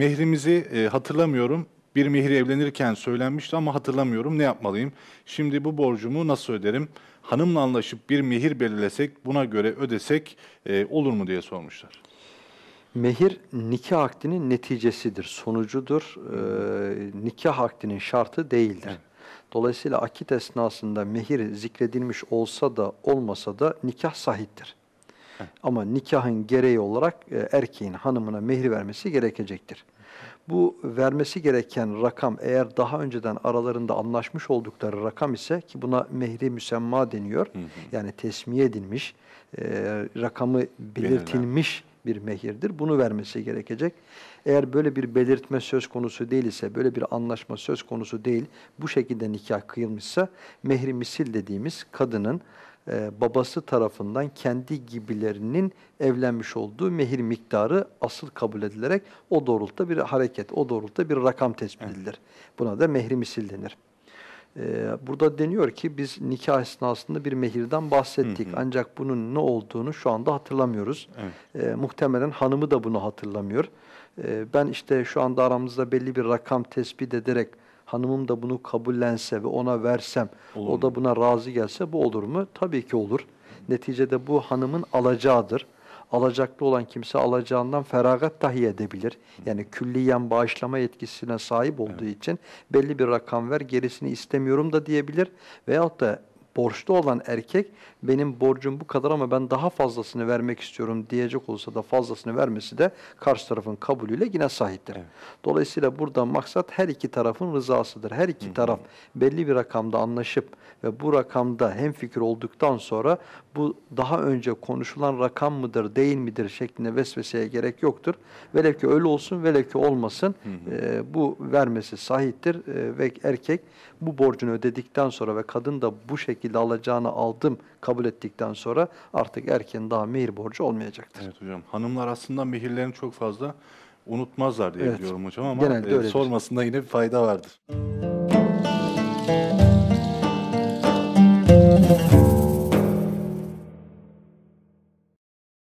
Mehrimizi e, hatırlamıyorum. Bir mehir evlenirken söylenmişti ama hatırlamıyorum ne yapmalıyım? Şimdi bu borcumu nasıl öderim? Hanımla anlaşıp bir mehir belirlesek, buna göre ödesek e, olur mu diye sormuşlar. Mehir nikah akdinin neticesidir, sonucudur. Ee, nikah akdinin şartı değildir. Dolayısıyla akit esnasında mehir zikredilmiş olsa da olmasa da nikah sahiptir. Ama nikahın gereği olarak e, erkeğin hanımına mehri vermesi gerekecektir. Bu vermesi gereken rakam eğer daha önceden aralarında anlaşmış oldukları rakam ise ki buna mehri müsemma deniyor. Hı hı. Yani tesmiye edilmiş, e, rakamı belirtilmiş Belirlen. bir mehirdir. Bunu vermesi gerekecek. Eğer böyle bir belirtme söz konusu değil ise, böyle bir anlaşma söz konusu değil, bu şekilde nikah kıyılmışsa mehri misil dediğimiz kadının e, babası tarafından kendi gibilerinin evlenmiş olduğu mehir miktarı asıl kabul edilerek o doğrultuda bir hareket, o doğrultuda bir rakam tespit edilir. Buna da mehri misil denir. E, burada deniyor ki biz nikah esnasında bir mehirden bahsettik. Hı hı. Ancak bunun ne olduğunu şu anda hatırlamıyoruz. Evet. E, muhtemelen hanımı da bunu hatırlamıyor. E, ben işte şu anda aramızda belli bir rakam tespit ederek hanımım da bunu kabullense ve ona versem, olur o da buna razı gelse bu olur mu? Tabii ki olur. Neticede bu hanımın alacağıdır. Alacaklı olan kimse alacağından feragat dahi edebilir. Yani külliyen bağışlama yetkisine sahip olduğu evet. için belli bir rakam ver gerisini istemiyorum da diyebilir. Veyahut da borçlu olan erkek benim borcum bu kadar ama ben daha fazlasını vermek istiyorum diyecek olsa da fazlasını vermesi de karşı tarafın kabulüyle yine sahiptir. Evet. Dolayısıyla burada maksat her iki tarafın rızasıdır. Her iki Hı -hı. taraf belli bir rakamda anlaşıp ve bu rakamda hem fikir olduktan sonra bu daha önce konuşulan rakam mıdır değil midir şeklinde vesveseye gerek yoktur. Velev ki öyle olsun velev ki olmasın Hı -hı. E, bu vermesi sahiptir e, ve erkek bu borcunu ödedikten sonra ve kadın da bu şekilde şekilde alacağını aldım kabul ettikten sonra artık erken daha mehir borcu olmayacaktır. Evet hocam. Hanımlar aslında mehirlerini çok fazla unutmazlar diye evet. biliyorum hocam ama Genelde e, sormasında yine bir fayda vardır. Müzik